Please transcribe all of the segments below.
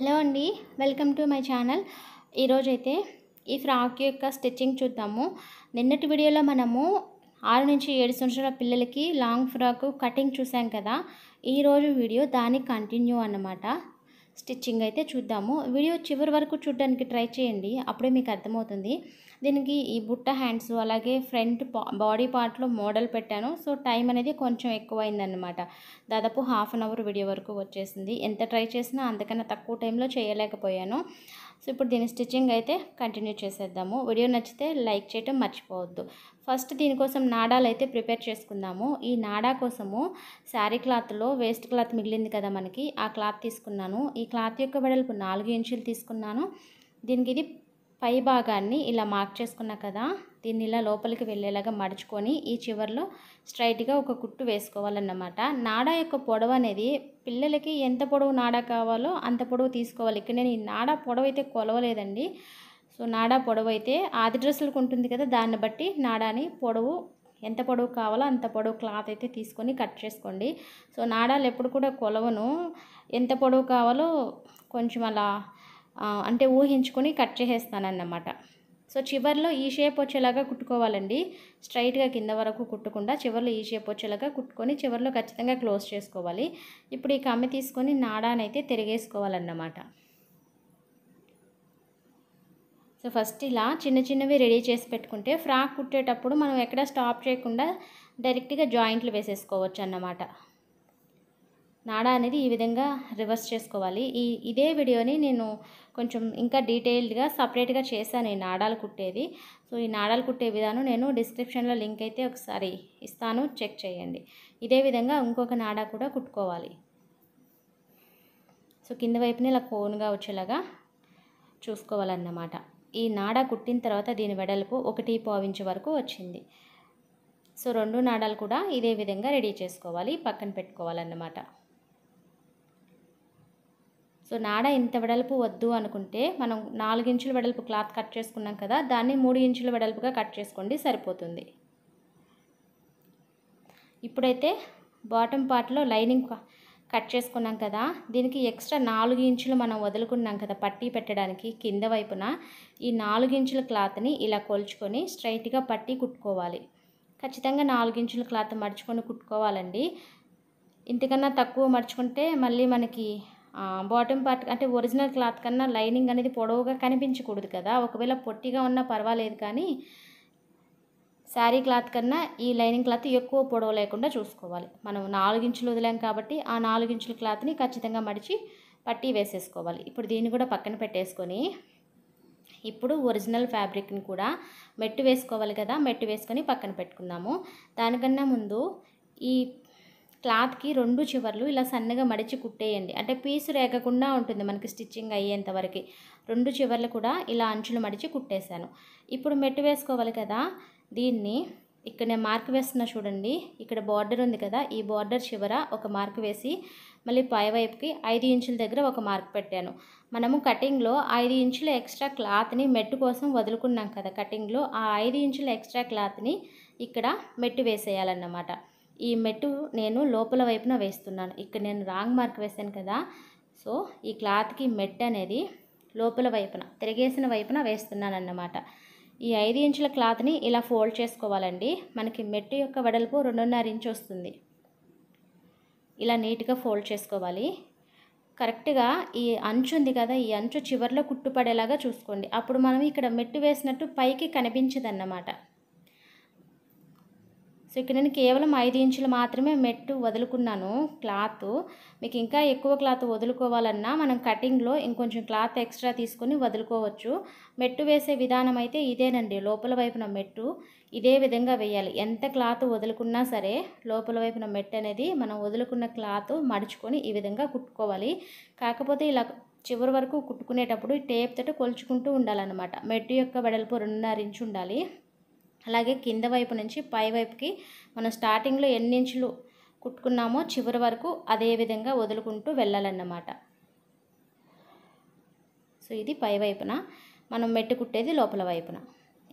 hello అండి welcome to my channel ఈరోజైతే ఈ ఫ్రాక్ యొక్క స్టిచ్చింగ్ చూద్దాము నిన్నటి వీడియోలో మనము ఆరు నుంచి ఏడు సంవత్సరాల పిల్లలకి లాంగ్ ఫ్రాక్ కటింగ్ చూసాం కదా ఈరోజు వీడియో దానికి కంటిన్యూ అన్నమాట స్టిచ్చింగ్ అయితే చూద్దాము వీడియో చివరి వరకు చూడడానికి ట్రై చేయండి అప్పుడే మీకు అర్థమవుతుంది దీనికి ఈ బుట్ట హ్యాండ్స్ అలాగే ఫ్రంట్ బాడీ పార్ట్లో మోడల్ పెట్టాను సో టైం అనేది కొంచెం ఎక్కువైందనమాట దాదాపు హాఫ్ అన్ అవర్ వీడియో వరకు వచ్చేసింది ఎంత ట్రై చేసినా అంతకన్నా తక్కువ టైంలో చేయలేకపోయాను సో ఇప్పుడు దీని స్టిచ్చింగ్ అయితే కంటిన్యూ చేసేద్దాము వీడియో నచ్చితే లైక్ చేయటం మర్చిపోవద్దు ఫస్ట్ దీనికోసం నాడాలు అయితే ప్రిపేర్ చేసుకుందాము ఈ నాడా కోసము శారీ క్లాత్లో వేస్ట్ క్లాత్ మిగిలింది కదా మనకి ఆ క్లాత్ తీసుకున్నాను ఈ క్లాత్ యొక్క వెడల్పు నాలుగు ఇంచులు తీసుకున్నాను దీనికి ఇది పై భాగాన్ని ఇలా మార్క్ చేసుకున్నా కదా దీన్ని ఇలా లోపలికి వెళ్ళేలాగా మడుచుకొని ఈ చివరిలో స్ట్రైట్గా ఒక కుట్టు వేసుకోవాలన్నమాట నాడా యొక్క పొడవు అనేది పిల్లలకి ఎంత పొడవు నాడ కావాలో అంత పొడవు తీసుకోవాలి ఇక్కడ నేను ఈ నాడ పొడవు అయితే కొలవలేదండి సో నాడా పొడవు అయితే ఆది డ్రెస్సులకు ఉంటుంది కదా దాన్ని బట్టి నాడాని పొడవు ఎంత పొడవు కావాలో అంత పొడవు క్లాత్ అయితే తీసుకొని కట్ చేసుకోండి సో నాడాలు ఎప్పుడు కూడా కొలవను ఎంత పొడవు కావాలో కొంచెం అలా అంటే ఊహించుకొని కట్ చేసేస్తానన్నమాట సో చివరిలో ఈ షేప్ వచ్చేలాగా కుట్టుకోవాలండి స్ట్రైట్గా కింద వరకు కుట్టకుండా చివరిలో ఈ షేప్ వచ్చేలాగా కుట్టుకొని చివరిలో ఖచ్చితంగా క్లోజ్ చేసుకోవాలి ఇప్పుడు ఈ కమ్మి తీసుకొని నాడానైతే తిరిగేసుకోవాలన్నమాట సో ఫస్ట్ ఇలా చిన్న చిన్నవి రెడీ చేసి పెట్టుకుంటే ఫ్రాక్ కుట్టేటప్పుడు మనం ఎక్కడ స్టాప్ చేయకుండా డైరెక్ట్గా జాయింట్లు వేసేసుకోవచ్చు అన్నమాట నాడ అనేది ఈ విధంగా రివర్స్ చేసుకోవాలి ఈ ఇదే వీడియోని నేను కొంచెం ఇంకా డీటెయిల్డ్గా సపరేట్గా చేశాను ఈ నాడాలు కుట్టేది సో ఈ నాడాలు కుట్టే విధానం నేను డిస్క్రిప్షన్లో లింక్ అయితే ఒకసారి ఇస్తాను చెక్ చేయండి ఇదే విధంగా ఇంకొక నాడా కూడా కుట్టుకోవాలి సో కింద వైపునే ఇలా కోన్గా వచ్చేలాగా చూసుకోవాలన్నమాట ఈ నాడా కుట్టిన తర్వాత దీని వెడల్పు ఒకటి పావించే వరకు వచ్చింది సో రెండు నాడాలు కూడా ఇదే విధంగా రెడీ చేసుకోవాలి పక్కన పెట్టుకోవాలన్నమాట సో నాడ ఇంత వెడల్పు వద్దు అనుకుంటే మనం నాలుగు ఇంచుల వెడల్పు క్లాత్ కట్ చేసుకున్నాం కదా దాన్ని మూడు ఇంచుల వెడల్పుగా కట్ చేసుకోండి సరిపోతుంది ఇప్పుడైతే బాటమ్ పార్ట్లో లైనింగ్ కట్ చేసుకున్నాం కదా దీనికి ఎక్స్ట్రా నాలుగు ఇంచులు మనం వదులుకున్నాం కదా పట్టీ పెట్టడానికి కింద వైపున ఈ నాలుగు ఇంచుల క్లాత్ని ఇలా కొలుచుకొని స్ట్రైట్గా పట్టీ కుట్టుకోవాలి ఖచ్చితంగా నాలుగు ఇంచుల క్లాత్ మడుచుకొని కుట్టుకోవాలండి ఇంతకన్నా తక్కువ మడుచుకుంటే మళ్ళీ మనకి బాటమ్ పార్ట్ అంటే ఒరిజినల్ క్లాత్ కన్నా లైనింగ్ అనేది పొడవుగా కనిపించకూడదు కదా ఒకవేళ పొట్టిగా ఉన్నా పర్వాలేదు కానీ శారీ క్లాత్ కన్నా ఈ లైనింగ్ క్లాత్ ఎక్కువ పొడవు లేకుండా చూసుకోవాలి మనం నాలుగించులు వదిలాం కాబట్టి ఆ నాలుగించుల క్లాత్ని ఖచ్చితంగా మడిచి పట్టి వేసేసుకోవాలి ఇప్పుడు దీన్ని కూడా పక్కన పెట్టేసుకొని ఇప్పుడు ఒరిజినల్ ఫ్యాబ్రిక్ని కూడా మెట్టు వేసుకోవాలి కదా మెట్టు వేసుకొని పక్కన పెట్టుకుందాము దానికన్నా ముందు ఈ క్లాత్కి రెండు చివర్లు ఇలా సన్నగా మడిచి కుట్టేయండి అంటే పీసు రేగకుండా ఉంటుంది మనకి స్టిచ్చింగ్ అయ్యేంతవరకు రెండు చివర్లు కూడా ఇలా అంచులు మడిచి కుట్టేశాను ఇప్పుడు మెట్టు వేసుకోవాలి కదా దీన్ని ఇక్కడ నేను మార్క్ వేస్తున్నా చూడండి ఇక్కడ బార్డర్ ఉంది కదా ఈ బార్డర్ చివర ఒక మార్క్ వేసి మళ్ళీ పై వైపుకి ఐదు ఇంచుల దగ్గర ఒక మార్క్ పెట్టాను మనము కటింగ్లో ఐదు ఇంచుల ఎక్స్ట్రా క్లాత్ని మెట్టు కోసం వదులుకున్నాం కదా కటింగ్లో ఆ ఐదు ఇంచుల ఎక్స్ట్రా క్లాత్ని ఇక్కడ మెట్టు వేసేయాలన్నమాట ఈ మెట్టు నేను లోపల వైపున వేస్తున్నాను ఇక్కడ నేను రాంగ్ మార్క్ వేశాను కదా సో ఈ క్లాత్కి మెట్ అనేది లోపల వైపున తిరిగేసిన వైపున వేస్తున్నాను అన్నమాట ఈ ఐదు ఇంచుల క్లాత్ని ఇలా ఫోల్డ్ చేసుకోవాలండి మనకి మెట్టు యొక్క వెడల్పు రెండున్నర ఇంచు వస్తుంది ఇలా నీట్గా ఫోల్డ్ చేసుకోవాలి కరెక్ట్గా ఈ అంచు ఉంది కదా ఈ అంచు చివరిలో కుట్టుపడేలాగా చూసుకోండి అప్పుడు మనం ఇక్కడ మెట్టు వేసినట్టు పైకి కనిపించదన్నమాట సో ఇక్కడ నేను కేవలం ఐదు ఇంచులు మాత్రమే మెట్టు వదులుకున్నాను క్లాత్ మీకు ఇంకా ఎక్కువ క్లాత్ వదులుకోవాలన్నా మనం కటింగ్లో ఇంకొంచెం క్లాత్ ఎక్స్ట్రా తీసుకొని వదులుకోవచ్చు మెట్టు వేసే విధానం అయితే ఇదేనండి లోపల వైపున మెట్టు ఇదే విధంగా వేయాలి ఎంత క్లాత్ వదులుకున్నా సరే లోపల వైపున మెట్టు అనేది మనం వదులుకున్న క్లాత్ మడుచుకొని ఈ విధంగా కుట్టుకోవాలి కాకపోతే ఇలా చివరి వరకు కుట్టుకునేటప్పుడు టేప్ తోటి కొలుచుకుంటూ ఉండాలన్నమాట మెట్టు యొక్క వెడల్పు రెండున్నర ఇంచు ఉండాలి అలాగే కింద వైపు నుంచి పై వైపుకి మనం స్టార్టింగ్లో ఎన్ని ఇంచులు కుట్టుకున్నామో చివరి వరకు అదే విధంగా వదులుకుంటూ వెళ్ళాలన్నమాట సో ఇది పై వైపున మనం మెట్టు కుట్టేది లోపల వైపున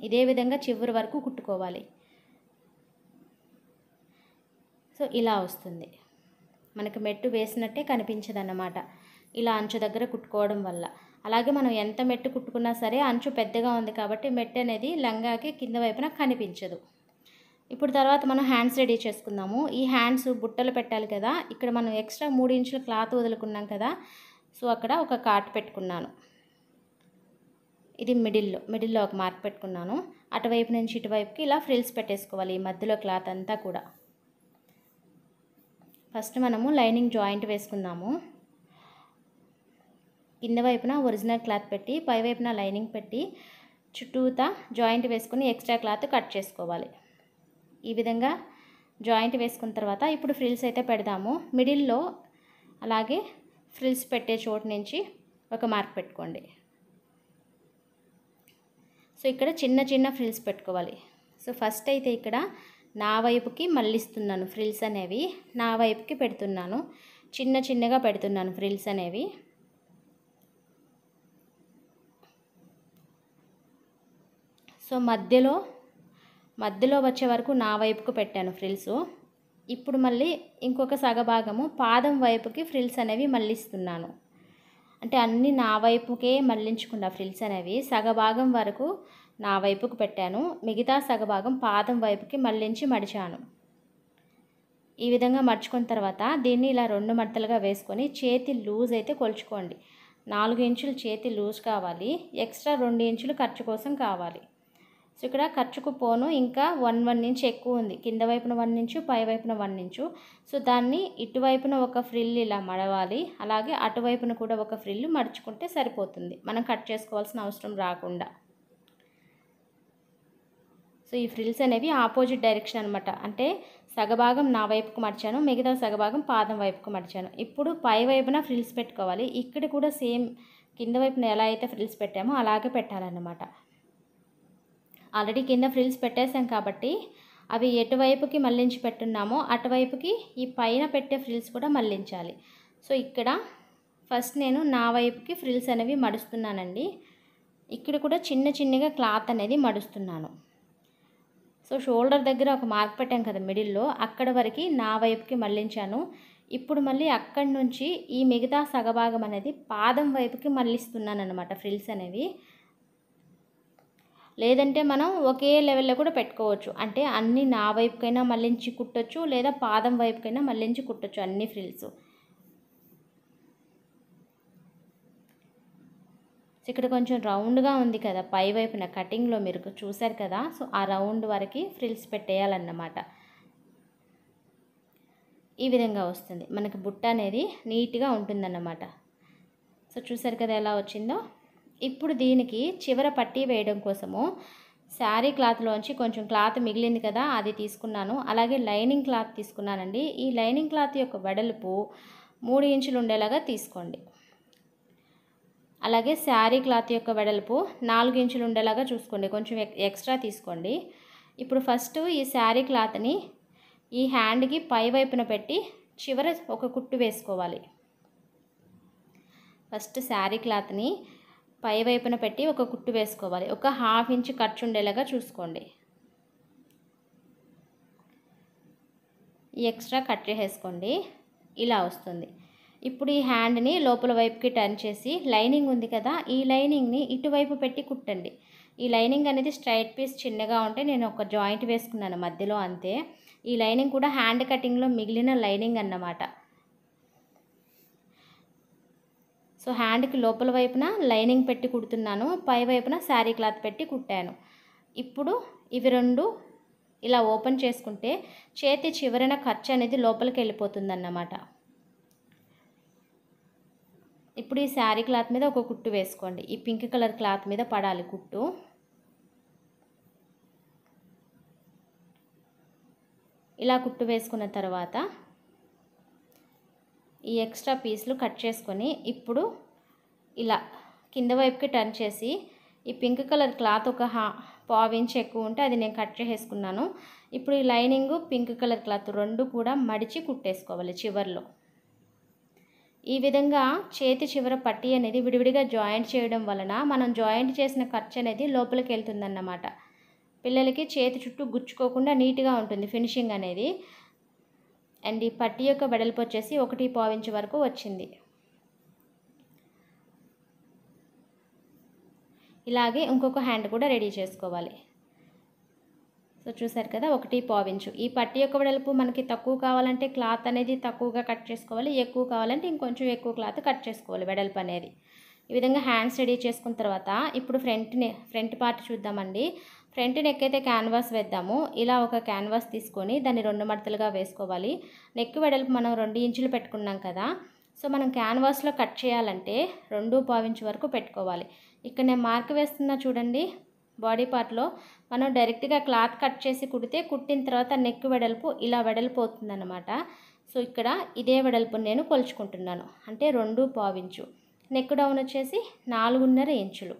ఇదే విధంగా చివరి వరకు కుట్టుకోవాలి సో ఇలా వస్తుంది మనకు మెట్టు వేసినట్టే కనిపించదన్నమాట ఇలా అంచు దగ్గర కుట్టుకోవడం వల్ల అలాగే మనం ఎంత మెట్టు కుట్టుకున్నా సరే అంచు పెద్దగా ఉంది కాబట్టి మెట్టు అనేది లంగాకి కింద వైపున కనిపించదు ఇప్పుడు తర్వాత మనం హ్యాండ్స్ రెడీ చేసుకుందాము ఈ హ్యాండ్స్ బుట్టలు పెట్టాలి కదా ఇక్కడ మనం ఎక్స్ట్రా మూడు ఇంచుల క్లాత్ వదులుకున్నాం కదా సో అక్కడ ఒక కాట్ పెట్టుకున్నాను ఇది మిడిల్లో మిడిల్లో ఒక మార్క్ పెట్టుకున్నాను అటువైపు నుంచి ఇటువైపుకి ఇలా ఫ్రిల్స్ పెట్టేసుకోవాలి ఈ మధ్యలో క్లాత్ అంతా కూడా ఫస్ట్ మనము లైనింగ్ జాయింట్ వేసుకుందాము కింద వైపున ఒరిజినల్ క్లాత్ పెట్టి పై వైపున లైనింగ్ పెట్టి చుట్టూతా జాయింట్ వేసుకుని ఎక్స్ట్రా క్లాత్ కట్ చేసుకోవాలి ఈ విధంగా జాయింట్ వేసుకున్న తర్వాత ఇప్పుడు ఫ్రిల్స్ అయితే పెడదాము మిడిల్లో అలాగే ఫ్రిల్స్ పెట్టే చోటు నుంచి ఒక మార్క్ పెట్టుకోండి సో ఇక్కడ చిన్న చిన్న ఫ్రిల్స్ పెట్టుకోవాలి సో ఫస్ట్ అయితే ఇక్కడ నా వైపుకి మళ్ళిస్తున్నాను ఫ్రిల్స్ అనేవి నా వైపుకి పెడుతున్నాను చిన్న చిన్నగా పెడుతున్నాను ఫ్రిల్స్ అనేవి సో మధ్యలో మధ్యలో వచ్చే వరకు నా వైపుకు పెట్టాను ఫ్రిల్స్ ఇప్పుడు మళ్ళీ ఇంకొక సగభాగము పాదం వైపుకి ఫ్రిల్స్ అనేవి మళ్ళిస్తున్నాను అంటే అన్నీ నా వైపుకే మళ్ళించుకున్న ఫ్రిల్స్ అనేవి సగభాగం వరకు నా వైపుకు పెట్టాను మిగతా సగభాగం పాదం వైపుకి మళ్ళించి మడిచాను ఈ విధంగా మడుచుకున్న తర్వాత దీన్ని ఇలా రెండు మడతలుగా వేసుకొని చేతి లూజ్ అయితే కొలుచుకోండి నాలుగు ఇంచులు చేతి లూజ్ కావాలి ఎక్స్ట్రా రెండు ఇంచులు ఖర్చు కోసం కావాలి సో ఇక్కడ ఖర్చుకు పోను ఇంకా వన్ వన్ ఇంచ్ ఎక్కువ ఉంది కింద వైపున వన్ ఇంచు పై వైపున వన్ ఇంచు సో దాన్ని ఇటువైపున ఒక ఫ్రిల్ ఇలా మడవాలి అలాగే అటువైపున కూడా ఒక ఫ్రిల్ మడుచుకుంటే సరిపోతుంది మనం కట్ చేసుకోవాల్సిన అవసరం రాకుండా సో ఈ ఫ్రిల్స్ అనేవి ఆపోజిట్ డైరెక్షన్ అనమాట అంటే సగభాగం నా వైపుకు మర్చాను మిగతా సగభాగం పాదం వైపుకు మర్చాను ఇప్పుడు పై వైపున ఫ్రిల్స్ పెట్టుకోవాలి ఇక్కడ కూడా సేమ్ కింద వైపున ఎలా అయితే ఫ్రిల్స్ పెట్టామో అలాగే పెట్టాలన్నమాట ఆల్రెడీ కింద ఫ్రిల్స్ పెట్టేసాం కాబట్టి అవి ఎటువైపుకి మళ్ళించి పెట్టున్నామో అటువైపుకి ఈ పైన పెట్టే ఫ్రిల్స్ కూడా మళ్ళించాలి సో ఇక్కడ ఫస్ట్ నేను నా వైపుకి ఫ్రిల్స్ అనేవి మడుస్తున్నానండి ఇక్కడ కూడా చిన్న చిన్నగా క్లాత్ అనేది మడుస్తున్నాను సో షోల్డర్ దగ్గర ఒక మార్క్ పెట్టాం కదా మిడిల్లో అక్కడ వరకు నా వైపుకి మళ్ళించాను ఇప్పుడు మళ్ళీ అక్కడి నుంచి ఈ మిగతా సగభాగం అనేది పాదం వైపుకి మళ్ళిస్తున్నాను అనమాట ఫ్రిల్స్ అనేవి లేదంటే మనం ఒకే లెవెల్లో కూడా పెట్టుకోవచ్చు అంటే అన్ని నా వైపుకైనా మళ్ళించి కుట్టచ్చు లేదా పాదం వైపుకైనా మళ్ళించి కుట్టచ్చు అన్ని ఫ్రిల్స్ ఇక్కడ కొంచెం రౌండ్గా ఉంది కదా పై వైపున కటింగ్లో మీరు చూశారు కదా సో ఆ రౌండ్ వరకు ఫ్రిల్స్ పెట్టేయాలన్నమాట ఈ విధంగా వస్తుంది మనకు బుట్ట అనేది నీట్గా ఉంటుందన్నమాట సో చూసారు కదా ఎలా వచ్చిందో ఇప్పుడు దీనికి చివర పట్టి వేయడం కోసము శారీ క్లాత్లోంచి కొంచెం క్లాత్ మిగిలింది కదా అది తీసుకున్నాను అలాగే లైనింగ్ క్లాత్ తీసుకున్నానండి ఈ లైనింగ్ క్లాత్ యొక్క వెడల్పు మూడు ఇంచులు ఉండేలాగా తీసుకోండి అలాగే శారీ క్లాత్ యొక్క వెడల్పు నాలుగు ఇంచులు ఉండేలాగా చూసుకోండి కొంచెం ఎక్స్ట్రా తీసుకోండి ఇప్పుడు ఫస్ట్ ఈ శారీ క్లాత్ని ఈ హ్యాండ్కి పై వైపున పెట్టి చివర ఒక కుట్టు వేసుకోవాలి ఫస్ట్ శారీ క్లాత్ని పై వైపున పెట్టి ఒక కుట్టు వేసుకోవాలి ఒక హాఫ్ ఇంచ్ ఖర్చు ఉండేలాగా చూసుకోండి ఎక్స్ట్రా కట్ చేసేసుకోండి ఇలా వస్తుంది ఇప్పుడు ఈ హ్యాండ్ని లోపల వైపుకి టర్న్ చేసి లైనింగ్ ఉంది కదా ఈ లైనింగ్ని ఇటువైపు పెట్టి కుట్టండి ఈ లైనింగ్ అనేది స్ట్రైట్ పీస్ చిన్నగా ఉంటే నేను ఒక జాయింట్ వేసుకున్నాను మధ్యలో అంతే ఈ లైనింగ్ కూడా హ్యాండ్ కటింగ్లో మిగిలిన లైనింగ్ అన్నమాట సో హ్యాండ్కి లోపల వైపున లైనింగ్ పెట్టి కుడుతున్నాను పై వైపున శారీ క్లాత్ పెట్టి కుట్టాను ఇప్పుడు ఇవి రెండు ఇలా ఓపెన్ చేసుకుంటే చేతి చివరిన ఖర్చు అనేది లోపలికి వెళ్ళిపోతుందన్నమాట ఇప్పుడు ఈ శారీ క్లాత్ మీద ఒక కుట్టు వేసుకోండి ఈ పింక్ కలర్ క్లాత్ మీద పడాలి కుట్టు ఇలా కుట్టు వేసుకున్న తర్వాత ఈ ఎక్స్ట్రా పీస్లు కట్ చేసుకొని ఇప్పుడు ఇలా కింద వైపుకి టర్న్ చేసి ఈ పింక్ కలర్ క్లాత్ ఒక హా ఇంచ్ ఎక్కువ ఉంటే అది నేను కట్ చేసేసుకున్నాను ఇప్పుడు ఈ లైనింగ్ పింక్ కలర్ క్లాత్ రెండు కూడా మడిచి కుట్టేసుకోవాలి చివరిలో ఈ విధంగా చేతి చివర పట్టి అనేది విడివిడిగా జాయింట్ చేయడం వలన మనం జాయింట్ చేసిన ఖర్చు అనేది లోపలికి వెళ్తుందన్నమాట పిల్లలకి చేతి చుట్టూ గుచ్చుకోకుండా నీట్గా ఉంటుంది ఫినిషింగ్ అనేది అండ్ ఈ పట్టి యొక్క వెడల్పు వచ్చేసి ఒకటి పావించి వరకు వచ్చింది ఇలాగే ఇంకొక హ్యాండ్ కూడా రెడీ చేసుకోవాలి సో చూసారు కదా ఒకటి పావించు ఈ పట్టి యొక్క వెడల్పు మనకి తక్కువ కావాలంటే క్లాత్ అనేది తక్కువగా కట్ చేసుకోవాలి ఎక్కువ కావాలంటే ఇంకొంచెం ఎక్కువ క్లాత్ కట్ చేసుకోవాలి వెడల్పు అనేది ఈ విధంగా హ్యాండ్స్ రెడీ చేసుకున్న తర్వాత ఇప్పుడు ఫ్రంట్ని ఫ్రంట్ పార్ట్ చూద్దామండి ఫ్రంట్ నెక్ అయితే క్యాన్వాస్ వేద్దాము ఇలా ఒక క్యాన్వాస్ తీసుకొని దాన్ని రెండు మడతలుగా వేసుకోవాలి నెక్ వెడల్పు మనం రెండు ఇంచులు పెట్టుకున్నాం కదా సో మనం క్యాన్వాస్లో కట్ చేయాలంటే రెండు పావించు వరకు పెట్టుకోవాలి ఇక్కడ నేను మార్క్ వేస్తున్నా చూడండి బాడీ పార్ట్లో మనం డైరెక్ట్గా క్లాత్ కట్ చేసి కుడితే కుట్టిన తర్వాత నెక్ వెడల్పు ఇలా వెడల్పు అవుతుందన్నమాట సో ఇక్కడ ఇదే వెడల్పు నేను కొలుచుకుంటున్నాను అంటే రెండు పావించు నెక్ డౌన్ వచ్చేసి నాలుగున్నర ఇంచులు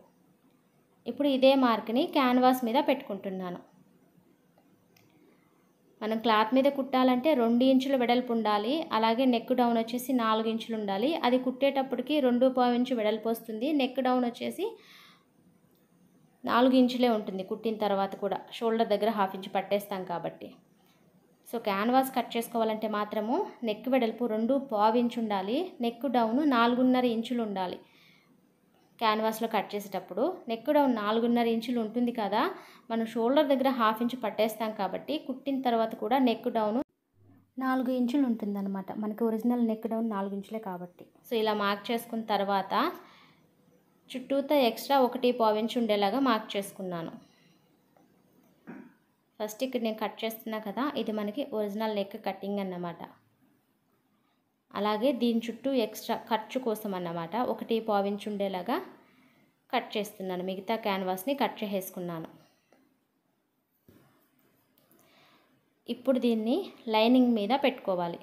ఇప్పుడు ఇదే మార్క్ని క్యాన్వాస్ మీద పెట్టుకుంటున్నాను మనం క్లాత్ మీద కుట్టాలంటే రెండు ఇంచులు వెడల్పు ఉండాలి అలాగే నెక్ డౌన్ వచ్చేసి నాలుగు ఇంచులు ఉండాలి అది కుట్టేటప్పటికి రెండు ఇంచు వెడల్పు వస్తుంది నెక్ డౌన్ వచ్చేసి నాలుగు ఇంచులే ఉంటుంది కుట్టిన తర్వాత కూడా షోల్డర్ దగ్గర హాఫ్ ఇంచు పట్టేస్తాం కాబట్టి సో క్యాన్వాస్ కట్ చేసుకోవాలంటే మాత్రము నెక్ వెడల్పు రెండు పావు ఇంచు ఉండాలి నెక్ డౌన్ నాలుగున్నర ఇంచులు ఉండాలి క్యాన్వాస్లో కట్ చేసేటప్పుడు నెక్ డౌన్ నాలుగున్నర ఇంచులు ఉంటుంది కదా మనం షోల్డర్ దగ్గర హాఫ్ ఇంచు పట్టేస్తాం కాబట్టి కుట్టిన తర్వాత కూడా నెక్ డౌన్ నాలుగు ఇంచులు ఉంటుందన్నమాట మనకి ఒరిజినల్ నెక్ డౌన్ నాలుగు ఇంచులే కాబట్టి సో ఇలా మార్క్ చేసుకున్న తర్వాత చుట్టూతో ఎక్స్ట్రా ఒకటి పావు ఇంచు ఉండేలాగా మార్క్ చేసుకున్నాను ఫస్ట్ ఇక్కడ నేను కట్ చేస్తున్నా కదా ఇది మనకి ఒరిజినల్ నెక్ కటింగ్ అన్నమాట అలాగే దీని చుట్టూ ఎక్స్ట్రా ఖర్చు కోసం అన్నమాట ఒకటి పావించి ఉండేలాగా కట్ చేస్తున్నాను మిగతా క్యాన్వాస్ని కట్ చేసేసుకున్నాను ఇప్పుడు దీన్ని లైనింగ్ మీద పెట్టుకోవాలి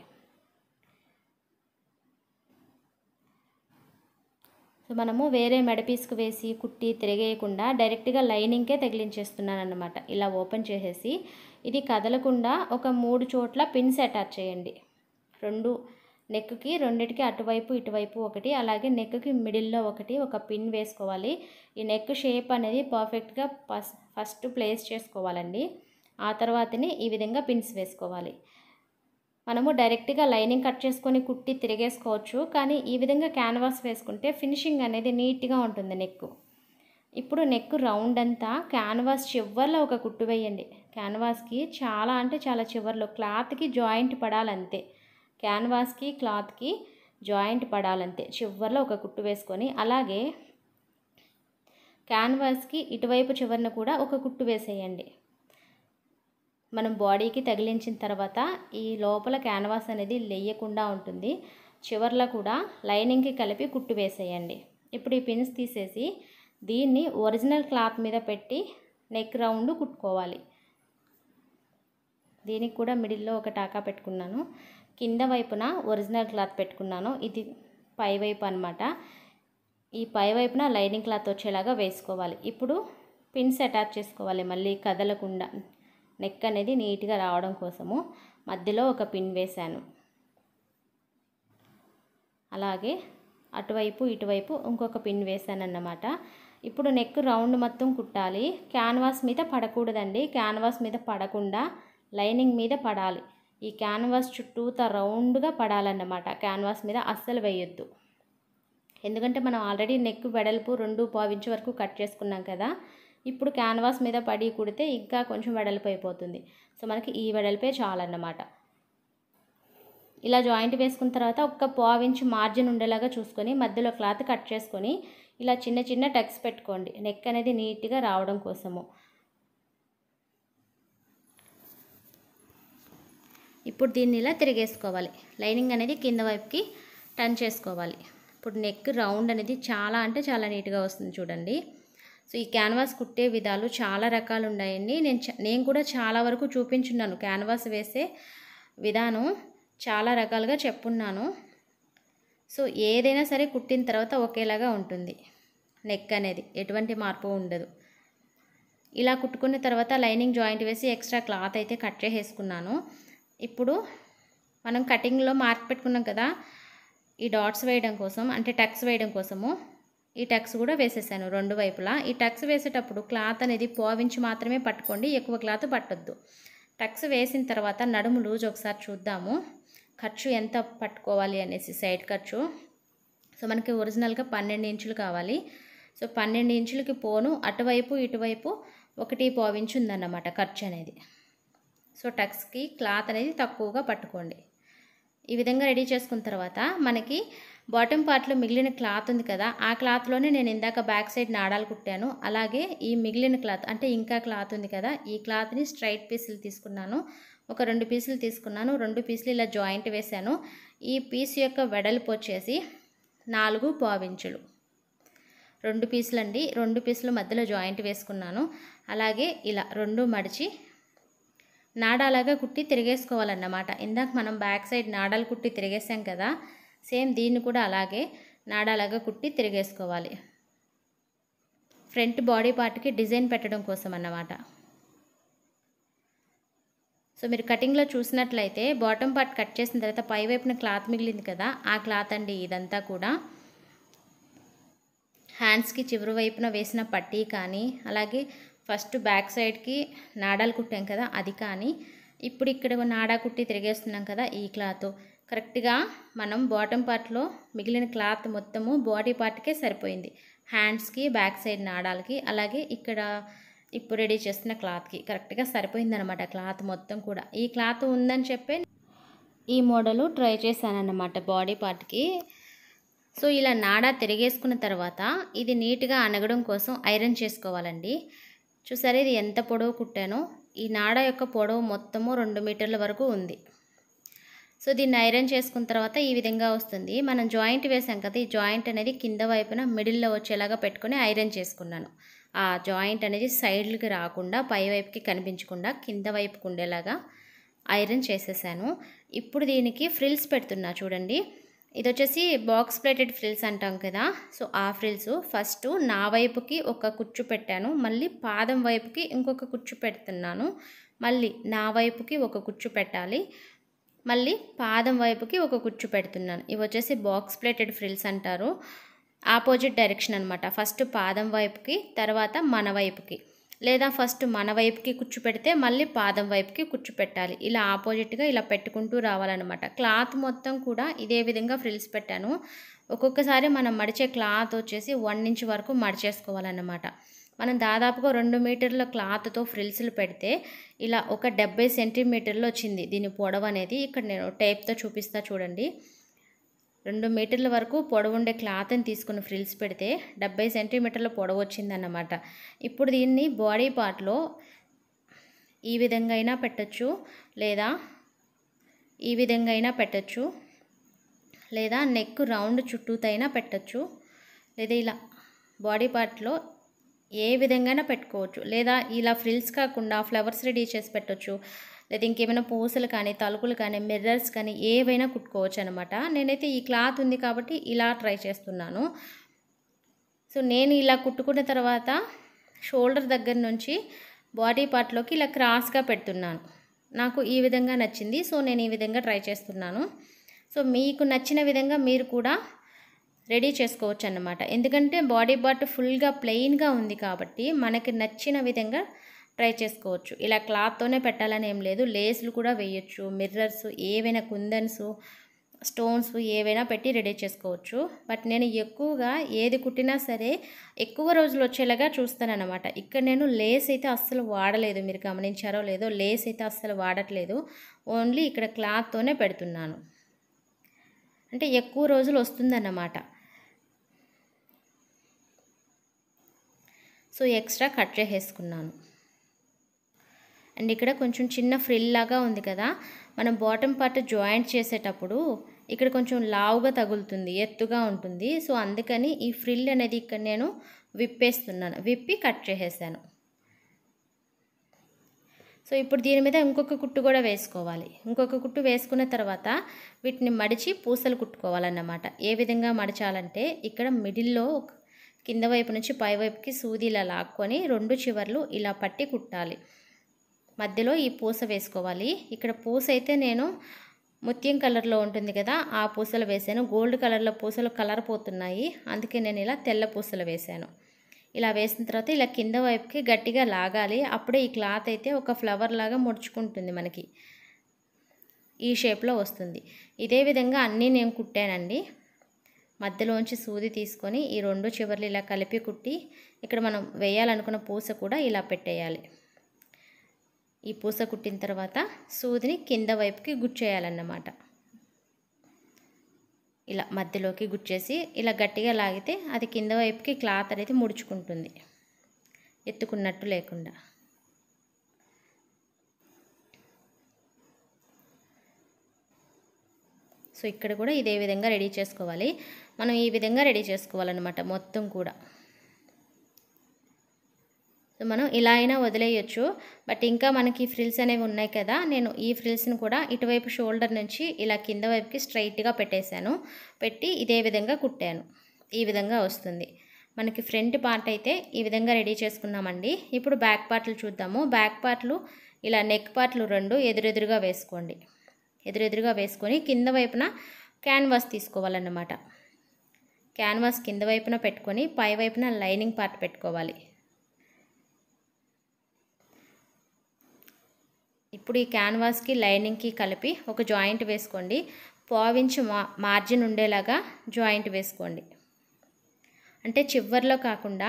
సో మనము వేరే మెడపీస్కు వేసి కుట్టి తిరిగేయకుండా డైరెక్ట్గా లైనింగ్కే తగిలించేస్తున్నాను అనమాట ఇలా ఓపెన్ చేసేసి ఇది కదలకుండా ఒక మూడు చోట్ల పిన్స్ అటాచ్ చేయండి రెండు నెక్కి రెండిటికి అటువైపు ఇటువైపు ఒకటి అలాగే నెక్కి మిడిల్లో ఒకటి ఒక పిన్ వేసుకోవాలి ఈ నెక్ షేప్ అనేది పర్ఫెక్ట్గా ఫస్ట్ ఫస్ట్ ప్లేస్ చేసుకోవాలండి ఆ తర్వాతనే ఈ విధంగా పిన్స్ వేసుకోవాలి మనము డైరెక్ట్గా లైనింగ్ కట్ చేసుకొని కుట్టి తిరిగేసుకోవచ్చు కానీ ఈ విధంగా క్యాన్వాస్ వేసుకుంటే ఫినిషింగ్ అనేది నీట్గా ఉంటుంది నెక్ ఇప్పుడు నెక్ రౌండ్ అంతా క్యాన్వాస్ చివర్లో ఒక కుట్టు వేయండి క్యాన్వాస్కి చాలా అంటే చాలా చివర్లో క్లాత్కి జాయింట్ పడాలంతే క్యాన్వాస్కి క్లాత్కి జాయింట్ పడాలంతే చివరిలో ఒక కుట్టు వేసుకొని అలాగే క్యాన్వాస్కి ఇటువైపు చివరిన కూడా ఒక కుట్టు వేసేయండి మనం బాడీకి తగిలించిన తర్వాత ఈ లోపల క్యాన్వాస్ అనేది లేయకుండా ఉంటుంది చివర్లో కూడా లైనింగ్కి కలిపి కుట్టు వేసేయండి ఇప్పుడు ఈ పిన్స్ తీసేసి దీన్ని ఒరిజినల్ క్లాత్ మీద పెట్టి నెక్ రౌండ్ కుట్టుకోవాలి దీనికి కూడా మిడిల్లో ఒక టాకా పెట్టుకున్నాను కింద వైపున ఒరిజినల్ క్లాత్ పెట్టుకున్నాను ఇది పై వైపు అనమాట ఈ పై వైపున లైనింగ్ క్లాత్ వచ్చేలాగా వేసుకోవాలి ఇప్పుడు పిన్స్ అటాచ్ చేసుకోవాలి మళ్ళీ కదలకుండా నెక్ అనేది నీట్గా రావడం కోసము మధ్యలో ఒక పిన్ వేశాను అలాగే అటువైపు ఇటువైపు ఇంకొక పిన్ వేశానన్నమాట ఇప్పుడు నెక్ రౌండ్ మొత్తం కుట్టాలి క్యాన్వాస్ మీద పడకూడదండి క్యాన్వాస్ మీద పడకుండా లైనింగ్ మీద పడాలి ఈ క్యాన్వాస్ చుట్టూత రౌండ్గా పడాలన్నమాట క్యాన్వాస్ మీద అస్సలు వేయొద్దు ఎందుకంటే మనం ఆల్రెడీ నెక్ వెడల్పు రెండు పావించి వరకు కట్ చేసుకున్నాం కదా ఇప్పుడు క్యాన్వాస్ మీద పడి కుడితే ఇంకా కొంచెం వెడల్పు అయిపోతుంది సో మనకి ఈ వెడల్పే చాలన్నమాట ఇలా జాయింట్ వేసుకున్న తర్వాత ఒక్క పావించు మార్జిన్ ఉండేలాగా చూసుకొని మధ్యలో క్లాత్ కట్ చేసుకొని ఇలా చిన్న చిన్న టక్స్ పెట్టుకోండి నెక్ అనేది నీట్గా రావడం కోసము ఇప్పుడు దీన్ని ఇలా తిరిగేసుకోవాలి లైనింగ్ అనేది కింద వైపుకి టర్న్ చేసుకోవాలి ఇప్పుడు నెక్ రౌండ్ అనేది చాలా అంటే చాలా నీట్గా వస్తుంది చూడండి సో ఈ క్యాన్వాస్ కుట్టే విధాలు చాలా రకాలు ఉన్నాయండి నేను నేను కూడా చాలా వరకు చూపించున్నాను క్యాన్వాస్ వేసే విధానం చాలా రకాలుగా చెప్పున్నాను సో ఏదైనా సరే కుట్టిన తర్వాత ఒకేలాగా ఉంటుంది నెక్ అనేది ఎటువంటి మార్పు ఉండదు ఇలా కుట్టుకున్న తర్వాత లైనింగ్ జాయింట్ వేసి ఎక్స్ట్రా క్లాత్ అయితే కట్ చేసేసుకున్నాను ఇప్పుడు మనం కటింగ్లో మార్క్ పెట్టుకున్నాం కదా ఈ డాట్స్ వేయడం కోసం అంటే టక్స్ వేయడం కోసము ఈ టక్స్ కూడా వేసేసాను రెండు వైపులా ఈ టక్స్ వేసేటప్పుడు క్లాత్ అనేది పోవించి మాత్రమే పట్టుకోండి ఎక్కువ క్లాత్ పట్టొద్దు టక్స్ వేసిన తర్వాత నడుము లూజ్ ఒకసారి చూద్దాము ఖర్చు ఎంత పట్టుకోవాలి అనేసి సైడ్ ఖర్చు సో మనకి ఒరిజినల్గా పన్నెండు ఇంచులు కావాలి సో పన్నెండు ఇంచులకి పోను అటువైపు ఇటువైపు ఒకటి పోవించి ఉందన్నమాట ఖర్చు అనేది సో టక్స్కి క్లాత్ అనేది తక్కువగా పట్టుకోండి ఈ విధంగా రెడీ చేసుకున్న తర్వాత మనకి బాటమ్ పార్ట్లో మిగిలిన క్లాత్ ఉంది కదా ఆ క్లాత్లోనే నేను ఇందాక బ్యాక్ సైడ్ నాడాలు కుట్టాను అలాగే ఈ మిగిలిన క్లాత్ అంటే ఇంకా క్లాత్ ఉంది కదా ఈ క్లాత్ని స్ట్రైట్ పీసులు తీసుకున్నాను ఒక రెండు పీసులు తీసుకున్నాను రెండు పీసులు ఇలా జాయింట్ వేశాను ఈ పీస్ యొక్క వెడల్పు వచ్చేసి నాలుగు పావించులు రెండు పీసులు అండి రెండు పీసులు మధ్యలో జాయింట్ వేసుకున్నాను అలాగే ఇలా రెండు మడిచి నాడాలాగా కుట్టి తిరిగేసుకోవాలన్నమాట ఇందాక మనం బ్యాక్ సైడ్ నాడాలు కుట్టి తిరిగేసాం కదా సేమ్ దీన్ని కూడా అలాగే నాడాలాగా కుట్టి తిరిగేసుకోవాలి ఫ్రంట్ బాడీ పార్ట్కి డిజైన్ పెట్టడం కోసం అన్నమాట సో మీరు కటింగ్లో చూసినట్లయితే బాటమ్ పార్ట్ కట్ చేసిన తర్వాత పై వైపున క్లాత్ మిగిలింది కదా ఆ క్లాత్ అండి ఇదంతా కూడా హ్యాండ్స్కి చివరి వైపున వేసిన పట్టీ కానీ అలాగే ఫస్ట్ బ్యాక్ సైడ్కి నాడాలు కుట్టాం కదా అది కానీ ఇప్పుడు ఇక్కడ నాడా కుట్టి తిరిగేస్తున్నాం కదా ఈ క్లాత్ కరెక్ట్గా మనం బాటమ్ పార్ట్లో మిగిలిన క్లాత్ మొత్తము బాడీ పార్ట్కే సరిపోయింది హ్యాండ్స్కి బ్యాక్ సైడ్ నాడాలకి అలాగే ఇక్కడ ఇప్పుడు రెడీ చేస్తున్న క్లాత్కి కరెక్ట్గా సరిపోయిందనమాట క్లాత్ మొత్తం కూడా ఈ క్లాత్ ఉందని చెప్పే ఈ మోడల్ ట్రై చేశానన్నమాట బాడీ పార్ట్కి సో ఇలా నాడా తిరిగేసుకున్న తర్వాత ఇది నీట్గా అనగడం కోసం ఐరన్ చేసుకోవాలండి చూసారు ఇది ఎంత పొడవు కుట్టానో ఈ నాడ యొక్క పొడవు మొత్తము రెండు మీటర్ల వరకు ఉంది సో దీన్ని ఐరన్ చేసుకున్న తర్వాత ఈ విధంగా వస్తుంది మనం జాయింట్ వేసాం కదా ఈ జాయింట్ అనేది కింద వైపున మిడిల్లో వచ్చేలాగా పెట్టుకుని ఐరన్ చేసుకున్నాను ఆ జాయింట్ అనేది సైడ్లకి రాకుండా పై వైపుకి కనిపించకుండా కింద వైపుకు ఉండేలాగా ఐరన్ చేసేసాను ఇప్పుడు దీనికి ఫ్రిల్స్ పెడుతున్నా చూడండి ఇది వచ్చేసి బాక్స్ ప్లేటెడ్ ఫ్రిల్స్ అంటాం కదా సో ఆ ఫ్రిల్స్ ఫస్ట్ నా వైపుకి ఒక కుచ్చు పెట్టాను మళ్ళీ పాదం వైపుకి ఇంకొక కుచ్చు పెడుతున్నాను మళ్ళీ నా వైపుకి ఒక కుచ్చు పెట్టాలి మళ్ళీ పాదం వైపుకి ఒక కుచ్చు పెడుతున్నాను ఇవి వచ్చేసి బాక్స్ ప్లేటెడ్ ఫ్రిల్స్ అంటారు ఆపోజిట్ డైరెక్షన్ అనమాట ఫస్ట్ పాదం వైపుకి తర్వాత మన వైపుకి లేదా ఫస్ట్ మన వైపుకి కుచ్చు పెడితే మళ్ళీ పాదం వైపుకి కుచ్చు పెట్టాలి ఇలా ఆపోజిట్గా ఇలా పెట్టుకుంటూ రావాలన్నమాట క్లాత్ మొత్తం కూడా ఇదే విధంగా ఫ్రిల్స్ పెట్టాను ఒక్కొక్కసారి మనం మడిచే క్లాత్ వచ్చేసి వన్ ఇంచ్ వరకు మడిచేసుకోవాలన్నమాట మనం దాదాపుగా రెండు మీటర్ల క్లాత్తో ఫ్రిల్స్లు పెడితే ఇలా ఒక డెబ్బై సెంటీమీటర్లు వచ్చింది దీని పొడవు అనేది ఇక్కడ నేను టైప్తో చూపిస్తా చూడండి రెండు మీటర్ల వరకు పొడవు ఉండే క్లాత్ని తీసుకుని ఫ్రిల్స్ పెడితే డెబ్బై సెంటీమీటర్ల పొడవు వచ్చిందన్నమాట ఇప్పుడు దీన్ని బాడీ పార్ట్లో ఈ విధంగా అయినా పెట్టచ్చు లేదా ఈ విధంగా అయినా పెట్టచ్చు లేదా నెక్ రౌండ్ చుట్టూతైనా పెట్టచ్చు లేదా ఇలా బాడీ పార్ట్లో ఏ అయినా పెట్టుకోవచ్చు లేదా ఇలా ఫ్రిల్స్ కాకుండా ఫ్లవర్స్ రెడీ చేసి పెట్టచ్చు లేదా ఇంకేమైనా పూసలు కానీ తలుపులు కానీ మిర్రర్స్ కానీ ఏవైనా కుట్టుకోవచ్చు అనమాట నేనైతే ఈ క్లాత్ ఉంది కాబట్టి ఇలా ట్రై చేస్తున్నాను సో నేను ఇలా కుట్టుకున్న తర్వాత షోల్డర్ దగ్గర నుంచి బాడీ పార్ట్లోకి ఇలా క్రాస్గా పెడుతున్నాను నాకు ఈ విధంగా నచ్చింది సో నేను ఈ విధంగా ట్రై చేస్తున్నాను సో మీకు నచ్చిన విధంగా మీరు కూడా రెడీ చేసుకోవచ్చు అన్నమాట ఎందుకంటే బాడీ పార్ట్ ఫుల్గా ప్లెయిన్గా ఉంది కాబట్టి మనకి నచ్చిన విధంగా ట్రై చేసుకోవచ్చు ఇలా క్లాత్తోనే పెట్టాలని ఏం లేదు లేస్లు కూడా వేయచ్చు మిర్రర్స్ ఏవైనా కుందన్స్ స్టోన్స్ ఏవైనా పెట్టి రెడీ చేసుకోవచ్చు బట్ నేను ఎక్కువగా ఏది కుట్టినా సరే ఎక్కువ రోజులు వచ్చేలాగా చూస్తాను అనమాట ఇక్కడ నేను లేస్ అయితే అస్సలు వాడలేదు మీరు గమనించారో లేదో లేస్ అయితే అస్సలు వాడట్లేదు ఓన్లీ ఇక్కడ క్లాత్తోనే పెడుతున్నాను అంటే ఎక్కువ రోజులు వస్తుందన్నమాట సో ఎక్స్ట్రా కట్ చేసేసుకున్నాను అండ్ ఇక్కడ కొంచెం చిన్న ఫ్రిల్ లాగా ఉంది కదా మనం బాటమ్ పార్ట్ జాయింట్ చేసేటప్పుడు ఇక్కడ కొంచెం లావుగా తగులుతుంది ఎత్తుగా ఉంటుంది సో అందుకని ఈ ఫ్రిల్ అనేది ఇక్కడ నేను విప్పేస్తున్నాను విప్పి కట్ చేసేసాను సో ఇప్పుడు దీని మీద ఇంకొక కుట్టు కూడా వేసుకోవాలి ఇంకొక కుట్టు వేసుకున్న తర్వాత వీటిని మడిచి పూసలు కుట్టుకోవాలన్నమాట ఏ విధంగా మడచాలంటే ఇక్కడ మిడిల్లో కింద వైపు నుంచి పై వైపుకి సూది ఇలా లాక్కొని రెండు చివర్లు ఇలా పట్టి కుట్టాలి మధ్యలో ఈ పూస వేసుకోవాలి ఇక్కడ పూస అయితే నేను ముత్యం కలర్లో ఉంటుంది కదా ఆ పూసలు వేసాను గోల్డ్ కలర్లో పూసలు కలర్ పోతున్నాయి అందుకే నేను ఇలా తెల్ల పూసలు వేశాను ఇలా వేసిన తర్వాత ఇలా కింద వైపుకి గట్టిగా లాగాలి అప్పుడే ఈ క్లాత్ అయితే ఒక ఫ్లవర్ లాగా ముడుచుకుంటుంది మనకి ఈ షేప్లో వస్తుంది ఇదే విధంగా అన్నీ నేను కుట్టానండి మధ్యలోంచి సూది తీసుకొని ఈ రెండు చివర్లు ఇలా కలిపి కుట్టి ఇక్కడ మనం వేయాలనుకున్న పూస కూడా ఇలా పెట్టేయాలి ఈ పూస కుట్టిన తర్వాత సూదిని కింద వైపుకి గుచ్చేయాలన్నమాట ఇలా మధ్యలోకి గుచ్చేసి ఇలా గట్టిగా లాగితే అది కింద వైపుకి క్లాత్ అనేది ముడుచుకుంటుంది ఎత్తుకున్నట్టు లేకుండా సో ఇక్కడ కూడా ఇదే విధంగా రెడీ చేసుకోవాలి మనం ఈ విధంగా రెడీ చేసుకోవాలన్నమాట మొత్తం కూడా సో మనం ఇలా అయినా వదిలేయచ్చు బట్ ఇంకా మనకి ఫ్రిల్స్ అనేవి ఉన్నాయి కదా నేను ఈ ఫ్రిల్స్ని కూడా ఇటువైపు షోల్డర్ నుంచి ఇలా కింద వైపుకి స్ట్రైట్గా పెట్టేశాను పెట్టి ఇదే విధంగా కుట్టాను ఈ విధంగా వస్తుంది మనకి ఫ్రంట్ పార్ట్ అయితే ఈ విధంగా రెడీ చేసుకున్నామండి ఇప్పుడు బ్యాక్ పార్ట్లు చూద్దాము బ్యాక్ పార్ట్లు ఇలా నెక్ పార్ట్లు రెండు ఎదురెదురుగా వేసుకోండి ఎదురెదురుగా వేసుకొని కింద వైపున క్యాన్వాస్ తీసుకోవాలన్నమాట క్యాన్వాస్ కింద వైపున పెట్టుకొని పై వైపున లైనింగ్ పార్ట్ పెట్టుకోవాలి ఇప్పుడు ఈ క్యాన్వాస్కి లైనింగ్కి కలిపి ఒక జాయింట్ వేసుకోండి పావించి మా మార్జిన్ ఉండేలాగా జాయింట్ వేసుకోండి అంటే చివర్లో కాకుండా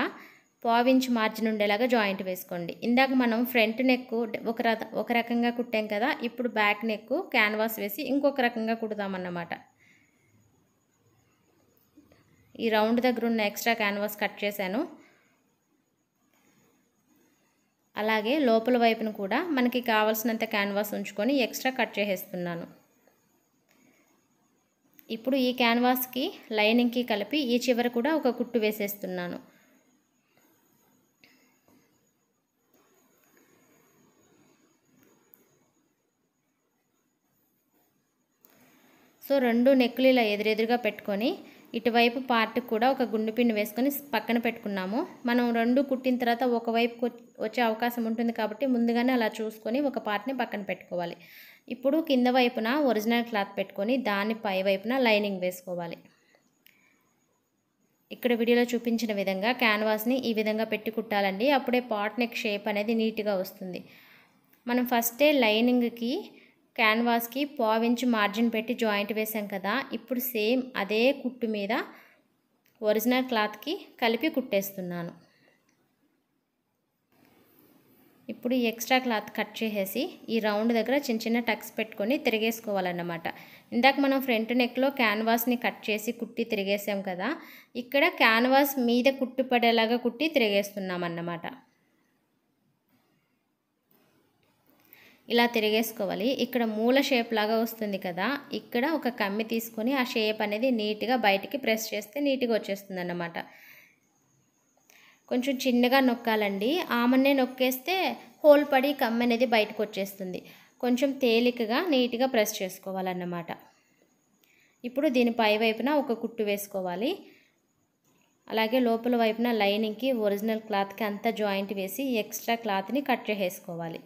పావించి మార్జిన్ ఉండేలాగా జాయింట్ వేసుకోండి ఇందాక మనం ఫ్రంట్ నెక్ ఒక ఒక రకంగా కుట్టాం కదా ఇప్పుడు బ్యాక్ నెక్ క్యాన్వాస్ వేసి ఇంకొక రకంగా కుడదామన్నమాట ఈ రౌండ్ దగ్గర ఉన్న ఎక్స్ట్రా క్యాన్వాస్ కట్ చేశాను అలాగే లోపల వైపును కూడా మనకి కావాల్సినంత క్యాన్వాస్ ఉంచుకొని ఎక్స్ట్రా కట్ చేసేస్తున్నాను ఇప్పుడు ఈ క్యాన్వాస్కి లైనింగ్కి కలిపి ఈ చివర కూడా ఒక కుట్టు వేసేస్తున్నాను సో రెండు నెక్కులు ఇలా ఎదురెదురుగా పెట్టుకొని ఇటువైపు పార్ట్ కూడా ఒక గుండు పిండి వేసుకొని పక్కన పెట్టుకున్నాము మనం రెండు కుట్టిన తర్వాత ఒకవైపు వచ్చే అవకాశం ఉంటుంది కాబట్టి ముందుగానే అలా చూసుకొని ఒక పార్ట్ని పక్కన పెట్టుకోవాలి ఇప్పుడు కింద వైపున ఒరిజినల్ క్లాత్ పెట్టుకొని దాని పై వైపున లైనింగ్ వేసుకోవాలి ఇక్కడ వీడియోలో చూపించిన విధంగా క్యాన్వాస్ని ఈ విధంగా పెట్టి కుట్టాలండి అప్పుడే పార్ట్ నెక్ షేప్ అనేది నీట్గా వస్తుంది మనం ఫస్టే లైనింగ్కి క్యాన్వాస్కి పావించి మార్జిన్ పెట్టి జాయింట్ వేసాం కదా ఇప్పుడు సేమ్ అదే కుట్టు మీద ఒరిజినల్ క్లాత్కి కలిపి కుట్టేస్తున్నాను ఇప్పుడు ఈ ఎక్స్ట్రా క్లాత్ కట్ చేసేసి ఈ రౌండ్ దగ్గర చిన్న చిన్న టక్స్ పెట్టుకొని తిరిగేసుకోవాలన్నమాట ఇందాక మనం ఫ్రంట్ నెక్లో క్యాన్వాస్ని కట్ చేసి కుట్టి తిరిగేసాం కదా ఇక్కడ క్యాన్వాస్ మీద కుట్టు పడేలాగా కుట్టి తిరిగేస్తున్నాం అన్నమాట ఇలా తిరిగేసుకోవాలి ఇక్కడ మూల షేప్ లాగా వస్తుంది కదా ఇక్కడ ఒక కమ్మి తీసుకొని ఆ షేప్ అనేది నీట్గా బయటికి ప్రెస్ చేస్తే నీట్గా వచ్చేస్తుంది అన్నమాట కొంచెం చిన్నగా నొక్కాలండి ఆమెన్నే నొక్కేస్తే హోల్ పడి కమ్మి అనేది బయటకు వచ్చేస్తుంది కొంచెం తేలికగా నీట్గా ప్రెస్ చేసుకోవాలన్నమాట ఇప్పుడు దీని పై వైపున ఒక కుట్టు వేసుకోవాలి అలాగే లోపల వైపున లైనింగ్కి ఒరిజినల్ క్లాత్కి అంతా జాయింట్ వేసి ఎక్స్ట్రా క్లాత్ని కట్ చేసుకోవాలి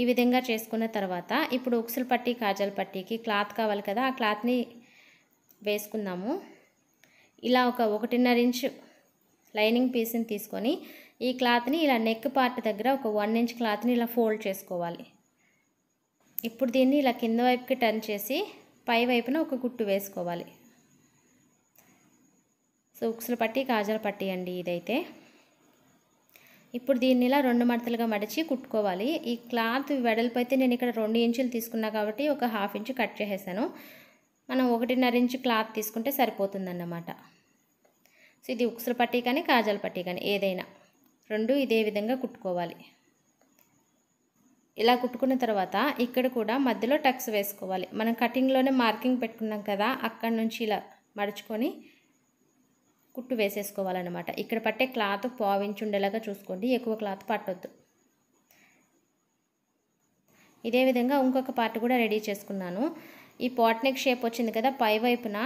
ఈ విధంగా చేసుకున్న తర్వాత ఇప్పుడు ఉక్సులు పట్టి కాజల్ పట్టీకి క్లాత్ కావాలి కదా ఆ క్లాత్ని వేసుకుందాము ఇలా ఒక ఒకటిన్నర ఇంచు లైనింగ్ పీస్ని తీసుకొని ఈ క్లాత్ని ఇలా నెక్ పార్ట్ దగ్గర ఒక వన్ ఇంచ్ క్లాత్ని ఇలా ఫోల్డ్ చేసుకోవాలి ఇప్పుడు దీన్ని ఇలా కింద వైపుకి టర్న్ చేసి పై వైపున ఒక గుట్టు వేసుకోవాలి సో ఉక్సులు పట్టి కాజల పట్టి అండి ఇదైతే ఇప్పుడు దీన్ని ఇలా రెండు మడతలుగా మడిచి కుట్టుకోవాలి ఈ క్లాత్ వెడల్పు అయితే నేను ఇక్కడ రెండు ఇంచులు తీసుకున్నా కాబట్టి ఒక హాఫ్ ఇంచు కట్ చేసేసాను మనం ఒకటిన్నర ఇంచు క్లాత్ తీసుకుంటే సరిపోతుందన్నమాట సో ఇది ఉక్సల పట్టీ కానీ కాజాల పట్టీ కానీ ఏదైనా రెండు ఇదే విధంగా కుట్టుకోవాలి ఇలా కుట్టుకున్న తర్వాత ఇక్కడ కూడా మధ్యలో టక్స్ వేసుకోవాలి మనం కటింగ్లోనే మార్కింగ్ పెట్టుకున్నాం కదా అక్కడ నుంచి ఇలా మడుచుకొని కుట్టు వేసేసుకోవాలన్నమాట ఇక్కడ పట్టే క్లాత్ పావించి ఉండేలాగా చూసుకోండి ఎక్కువ క్లాత్ పట్టొద్దు ఇదే విధంగా ఇంకొక పార్ట్ కూడా రెడీ చేసుకున్నాను ఈ పాట్ షేప్ వచ్చింది కదా పై వైపున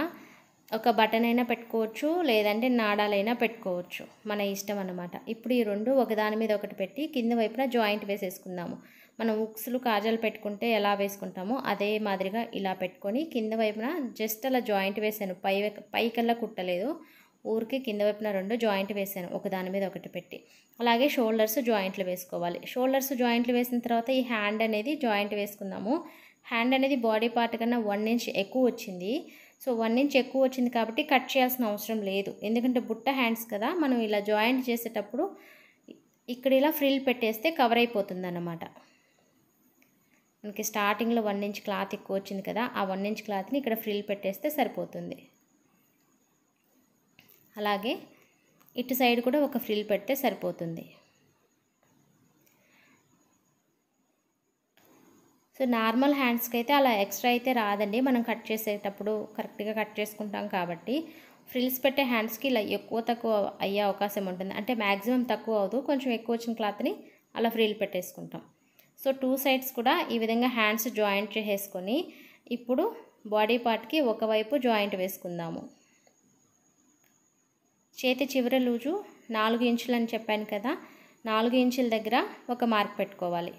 ఒక బటన్ అయినా పెట్టుకోవచ్చు లేదంటే నాడాలైనా పెట్టుకోవచ్చు మన ఇష్టం అన్నమాట ఇప్పుడు ఈ రెండు ఒకదాని మీద ఒకటి పెట్టి కింద వైపున జాయింట్ వేసేసుకుందాము మనం ఉక్స్లు కాజాలు పెట్టుకుంటే ఎలా వేసుకుంటామో అదే మాదిరిగా ఇలా పెట్టుకొని కింద వైపున జస్ట్ అలా జాయింట్ వేసాను పై పైకల్లా కుట్టలేదు ఊరికి కింద వైపున రెండు జాయింట్ వేసాను ఒక దాని మీద ఒకటి పెట్టి అలాగే షోల్డర్స్ జాయింట్లు వేసుకోవాలి షోల్డర్స్ జాయింట్లు వేసిన తర్వాత ఈ హ్యాండ్ అనేది జాయింట్ వేసుకుందాము హ్యాండ్ అనేది బాడీ పార్ట్ కన్నా వన్ ఇంచ్ ఎక్కువ వచ్చింది సో వన్ ఇంచ్ ఎక్కువ వచ్చింది కాబట్టి కట్ చేయాల్సిన అవసరం లేదు ఎందుకంటే బుట్ట హ్యాండ్స్ కదా మనం ఇలా జాయింట్ చేసేటప్పుడు ఇక్కడ ఇలా ఫ్రిల్ పెట్టేస్తే కవర్ అయిపోతుంది అన్నమాట మనకి స్టార్టింగ్లో వన్ ఇంచ్ క్లాత్ ఎక్కువ వచ్చింది కదా ఆ వన్ ఇంచ్ క్లాత్ని ఇక్కడ ఫ్రిల్ పెట్టేస్తే సరిపోతుంది అలాగే ఇటు సైడ్ కూడా ఒక ఫ్రిల్ పెడితే సరిపోతుంది సో నార్మల్ హ్యాండ్స్కి అయితే అలా ఎక్స్ట్రా అయితే రాదండి మనం కట్ చేసేటప్పుడు కరెక్ట్గా కట్ చేసుకుంటాం కాబట్టి ఫ్రిల్స్ పెట్టే హ్యాండ్స్కి ఇలా ఎక్కువ తక్కువ అయ్యే అవకాశం ఉంటుంది అంటే మ్యాక్సిమం తక్కువ అవదు కొంచెం ఎక్కువ వచ్చిన క్లాత్ని అలా ఫ్రిల్ పెట్టేసుకుంటాం సో టూ సైడ్స్ కూడా ఈ విధంగా హ్యాండ్స్ జాయింట్ చేసేసుకొని ఇప్పుడు బాడీ పార్ట్కి ఒకవైపు జాయింట్ వేసుకుందాము చేతి చివరి లూజు నాలుగు ఇంచులు అని చెప్పాను కదా నాలుగు ఇంచుల దగ్గర ఒక మార్క్ పెట్టుకోవాలి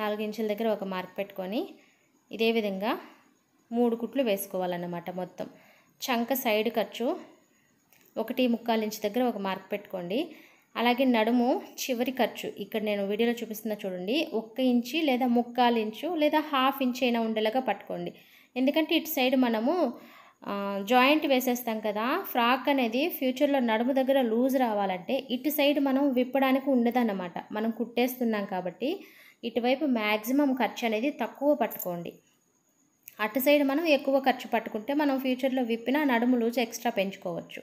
నాలుగు ఇంచుల దగ్గర ఒక మార్క్ పెట్టుకొని ఇదే విధంగా మూడు కుట్లు వేసుకోవాలన్నమాట మొత్తం చంక సైడ్ ఖర్చు ఒకటి ముక్కాలు ఇంచు దగ్గర ఒక మార్క్ పెట్టుకోండి అలాగే నడుము చివరి ఖర్చు ఇక్కడ నేను వీడియోలో చూపిస్తున్న చూడండి ఒక్క ఇంచి లేదా ముక్కాలు ఇంచు లేదా హాఫ్ ఇంచు అయినా ఉండేలాగా పట్టుకోండి ఎందుకంటే ఇటు సైడ్ మనము జాయింట్ వేసేస్తాం కదా ఫ్రాక్ అనేది ఫ్యూచర్లో నడుము దగ్గర లూజ్ రావాలంటే ఇటు సైడ్ మనం విప్పడానికి ఉండదన్నమాట మనం కుట్టేస్తున్నాం కాబట్టి ఇటువైపు మ్యాక్సిమం ఖర్చు అనేది తక్కువ పట్టుకోండి అటు సైడ్ మనం ఎక్కువ ఖర్చు పట్టుకుంటే మనం ఫ్యూచర్లో విప్పినా నడుము లూజ్ ఎక్స్ట్రా పెంచుకోవచ్చు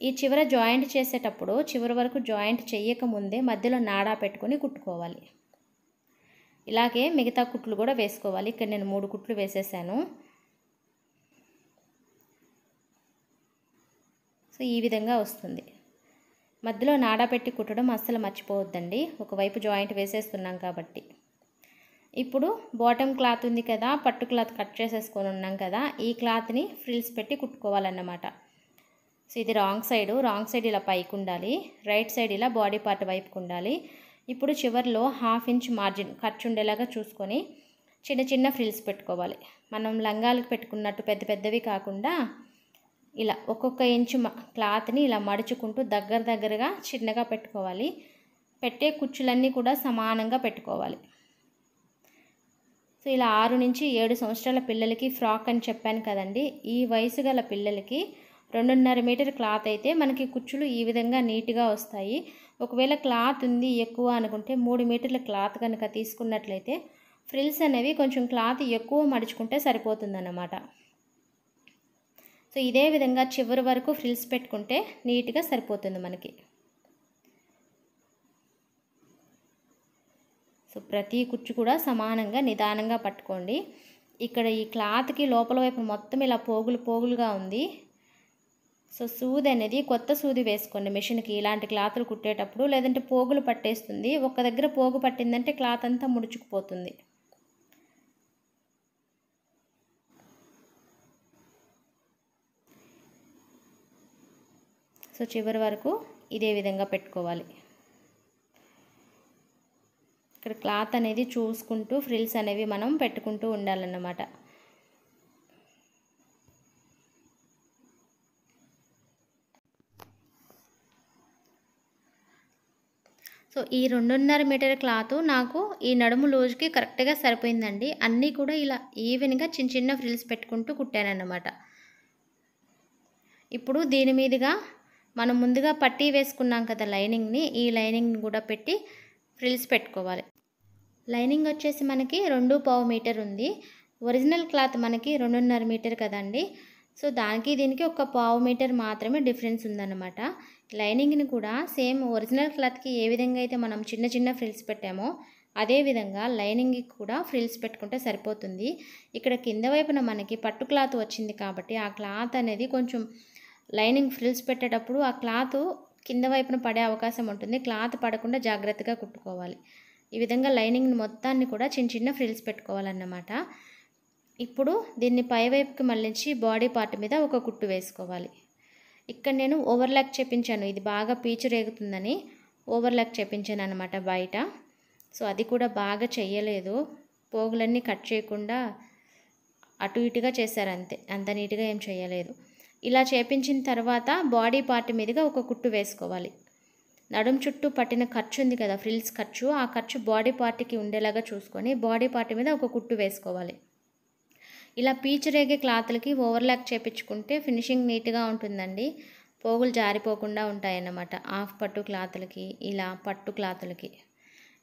ఈ చివర జాయింట్ చేసేటప్పుడు చివరి వరకు జాయింట్ చేయకముందే మధ్యలో నాడా పెట్టుకొని కుట్టుకోవాలి ఇలాగే మిగతా కుట్లు కూడా వేసుకోవాలి ఇక్కడ నేను మూడు కుట్లు వేసేసాను సో ఈ విధంగా వస్తుంది మధ్యలో నాడా పెట్టి కుట్టడం అస్సలు మర్చిపోవద్దండి ఒకవైపు జాయింట్ వేసేస్తున్నాం కాబట్టి ఇప్పుడు బాటమ్ క్లాత్ ఉంది కదా పట్టు క్లాత్ కట్ చేసేసుకొని ఉన్నాం కదా ఈ క్లాత్ని ఫ్రిల్స్ పెట్టి కుట్టుకోవాలన్నమాట సో ఇది రాంగ్ సైడ్ రాంగ్ సైడ్ ఇలా పైకి ఉండాలి రైట్ సైడ్ ఇలా బాడీ పార్ట్ వైపుకు ఉండాలి ఇప్పుడు చివరిలో హాఫ్ ఇంచ్ మార్జిన్ ఖర్చు ఉండేలాగా చూసుకొని చిన్న చిన్న ఫ్రిల్స్ పెట్టుకోవాలి మనం లంగాలకు పెట్టుకున్నట్టు పెద్ద పెద్దవి కాకుండా ఇలా ఒక్కొక్క ఇంచు క్లాత్ని ఇలా మడుచుకుంటూ దగ్గర దగ్గరగా చిన్నగా పెట్టుకోవాలి పెట్టే కుచ్చులన్నీ కూడా సమానంగా పెట్టుకోవాలి సో ఇలా ఆరు నుంచి ఏడు సంవత్సరాల పిల్లలకి ఫ్రాక్ అని చెప్పాను కదండి ఈ వయసు గల పిల్లలకి రెండున్నర మీటర్ క్లాత్ అయితే మనకి కుచ్చులు ఈ విధంగా నీట్గా వస్తాయి ఒకవేళ క్లాత్ ఉంది ఎక్కువ అనుకుంటే మూడు మీటర్ల క్లాత్ కనుక తీసుకున్నట్లయితే ఫ్రిల్స్ అనేవి కొంచెం క్లాత్ ఎక్కువ మడుచుకుంటే సరిపోతుంది సో ఇదే విధంగా చివరి వరకు ఫ్రిల్స్ పెట్టుకుంటే నీట్గా సరిపోతుంది మనకి సో ప్రతి కుచ్చు కూడా సమానంగా నిదానంగా పట్టుకోండి ఇక్కడ ఈ క్లాత్కి లోపల వైపు మొత్తం ఇలా పోగులు పోగులుగా ఉంది సో సూది అనేది కొత్త సూది వేసుకోండి మిషన్కి ఇలాంటి క్లాతులు కుట్టేటప్పుడు లేదంటే పోగులు పట్టేస్తుంది ఒక దగ్గర పోగు పట్టిందంటే క్లాత్ అంతా ముడుచుకుపోతుంది సో చివరి వరకు ఇదే విధంగా పెట్టుకోవాలి ఇక్కడ క్లాత్ అనేది చూసుకుంటూ ఫ్రిల్స్ అనేవి మనం పెట్టుకుంటూ ఉండాలన్నమాట సో ఈ రెండున్నర మీటర్ క్లాత్ నాకు ఈ నడుము లోజుకి కరెక్ట్గా సరిపోయిందండి అన్నీ కూడా ఇలా ఈవెన్గా చిన్న చిన్న ఫ్రిల్స్ పెట్టుకుంటూ కుట్టానన్నమాట ఇప్పుడు దీని మీదుగా మనం ముందుగా పట్టీ వేసుకున్నాం కదా లైనింగ్ని ఈ లైనింగ్ని కూడా పెట్టి ఫ్రిల్స్ పెట్టుకోవాలి లైనింగ్ వచ్చేసి మనకి రెండు పావు మీటర్ ఉంది ఒరిజినల్ క్లాత్ మనకి రెండున్నర మీటర్ కదండి సో దానికి దీనికి ఒక పావు మీటర్ మాత్రమే డిఫరెన్స్ ఉందన్నమాట లైనింగ్ని కూడా సేమ్ ఒరిజినల్ క్లాత్కి ఏ విధంగా అయితే మనం చిన్న చిన్న ఫ్రిల్స్ పెట్టామో అదేవిధంగా లైనింగ్కి కూడా ఫ్రిల్స్ పెట్టుకుంటే సరిపోతుంది ఇక్కడ కింద వైపున మనకి పట్టు క్లాత్ వచ్చింది కాబట్టి ఆ క్లాత్ అనేది కొంచెం లైనింగ్ ఫ్రిల్స్ పెట్టేటప్పుడు ఆ క్లాత్ కింద వైపున పడే అవకాశం ఉంటుంది క్లాత్ పడకుండా జాగ్రత్తగా కుట్టుకోవాలి ఈ విధంగా లైనింగ్ మొత్తాన్ని కూడా చిన్న చిన్న ఫ్రిల్స్ పెట్టుకోవాలన్నమాట ఇప్పుడు దీన్ని పైవైపుకి మళ్ళించి బాడీ పార్ట్ మీద ఒక కుట్టు వేసుకోవాలి ఇక్కడ నేను ఓవర్లాక్ చేపించాను ఇది బాగా పీచు రేగుతుందని ఓవర్లాక్ చేపించాను అనమాట బయట సో అది కూడా బాగా చెయ్యలేదు పోగులన్నీ కట్ చేయకుండా అటు ఇటుగా చేశారు అంతే అంత నీట్గా ఏం చేయలేదు ఇలా చేపించిన తర్వాత బాడీ పార్ట్ మీదుగా ఒక కుట్టు వేసుకోవాలి నడుం చుట్టూ పట్టిన ఖర్చు ఉంది కదా ఫ్రిల్స్ ఖర్చు ఆ ఖర్చు బాడీ పార్ట్కి ఉండేలాగా చూసుకొని బాడీ పార్ట్ మీద ఒక కుట్టు వేసుకోవాలి ఇలా పీచు రేగే క్లాత్లకి ఓవర్లాక్ చేపించుకుంటే ఫినిషింగ్ నీట్గా ఉంటుందండి పోగులు జారిపోకుండా ఉంటాయన్నమాట హాఫ్ పట్టు క్లాత్లకి ఇలా పట్టు క్లాత్లకి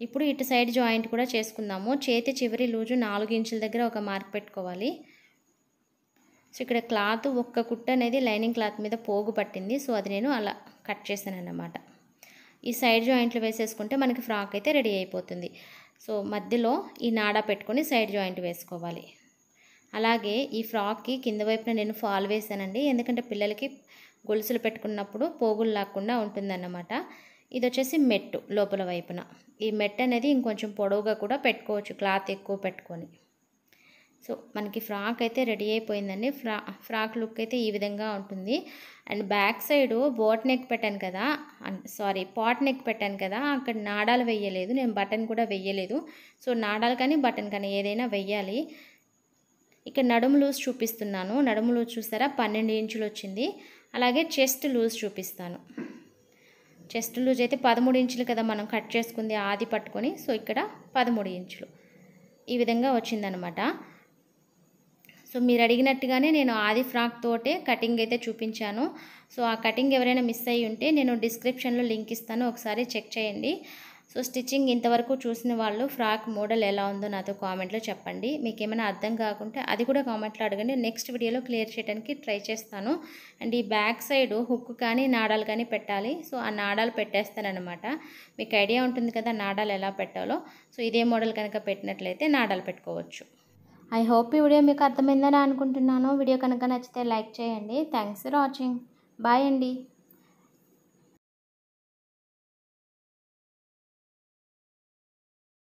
ఇప్పుడు ఇటు సైడ్ జాయింట్ కూడా చేసుకుందాము చేతి చివరి లూజు నాలుగు ఇంచుల దగ్గర ఒక మార్క్ పెట్టుకోవాలి సో ఇక్కడ క్లాత్ ఒక్క కుట్ట అనేది లైనింగ్ క్లాత్ మీద పోగు పట్టింది సో అది నేను అలా కట్ చేశాను అన్నమాట ఈ సైడ్ జాయింట్లు వేసేసుకుంటే మనకి ఫ్రాక్ అయితే రెడీ అయిపోతుంది సో మధ్యలో ఈ నాడా పెట్టుకొని సైడ్ జాయింట్ వేసుకోవాలి అలాగే ఈ ఫ్రాక్కి కింద వైపున నేను ఫాల్ వేసానండి ఎందుకంటే పిల్లలకి గొలుసులు పెట్టుకున్నప్పుడు పోగులు లాక్కుండా ఉంటుందన్నమాట ఇది వచ్చేసి మెట్టు లోపల వైపున ఈ మెట్ అనేది ఇంకొంచెం పొడవుగా కూడా పెట్టుకోవచ్చు క్లాత్ ఎక్కువ పెట్టుకొని సో మనకి ఫ్రాక్ అయితే రెడీ అయిపోయిందండి ఫ్రా ఫ్రాక్ లుక్ అయితే ఈ విధంగా ఉంటుంది and back side boat neck పెట్టాను కదా సారీ పాట్ నెక్ పెట్టాను కదా అక్కడ నాడాలు వెయ్యలేదు నేను బటన్ కూడా వెయ్యలేదు సో నాడాలు కానీ బటన్ కానీ ఏదైనా వెయ్యాలి ఇక్కడ నడుము లూజ్ చూపిస్తున్నాను నడుము లూజ్ చూస్తారా పన్నెండు ఇంచులు వచ్చింది అలాగే చెస్ట్ లూజ్ చూపిస్తాను చెస్ట్ లూజ్ అయితే పదమూడు ఇంచులు కదా మనం కట్ చేసుకుంది ఆది పట్టుకొని సో ఇక్కడ పదమూడు ఇంచులు ఈ విధంగా వచ్చిందనమాట సో మీరు అడిగినట్టుగానే నేను ఆది ఫ్రాక్ తోటే కటింగ్ అయితే చూపించాను సో ఆ కటింగ్ ఎవరైనా మిస్ అయ్యి ఉంటే నేను డిస్క్రిప్షన్లో లింక్ ఇస్తాను ఒకసారి చెక్ చేయండి సో స్టిచ్చింగ్ ఇంతవరకు చూసిన వాళ్ళు ఫ్రాక్ మోడల్ ఎలా ఉందో నాతో కామెంట్లో చెప్పండి మీకు ఏమైనా అర్థం కాకుంటే అది కూడా కామెంట్లో అడగండి నెక్స్ట్ వీడియోలో క్లియర్ చేయడానికి ట్రై చేస్తాను అండ్ ఈ బ్యాక్ సైడ్ హుక్ కానీ నాడాలు కానీ పెట్టాలి సో ఆ నాడాలు పెట్టేస్తానమాట మీకు ఐడియా ఉంటుంది కదా నాడాలు ఎలా పెట్టాలో సో ఇదే మోడల్ కనుక పెట్టినట్లయితే నాడాలు పెట్టుకోవచ్చు ఐ హోప్ ఈ వీడియో మీకు అర్థమైందని అనుకుంటున్నాను వీడియో కనుక నచ్చితే లైక్ చేయండి థ్యాంక్స్ ఫర్ వాచింగ్ బాయ్ అండి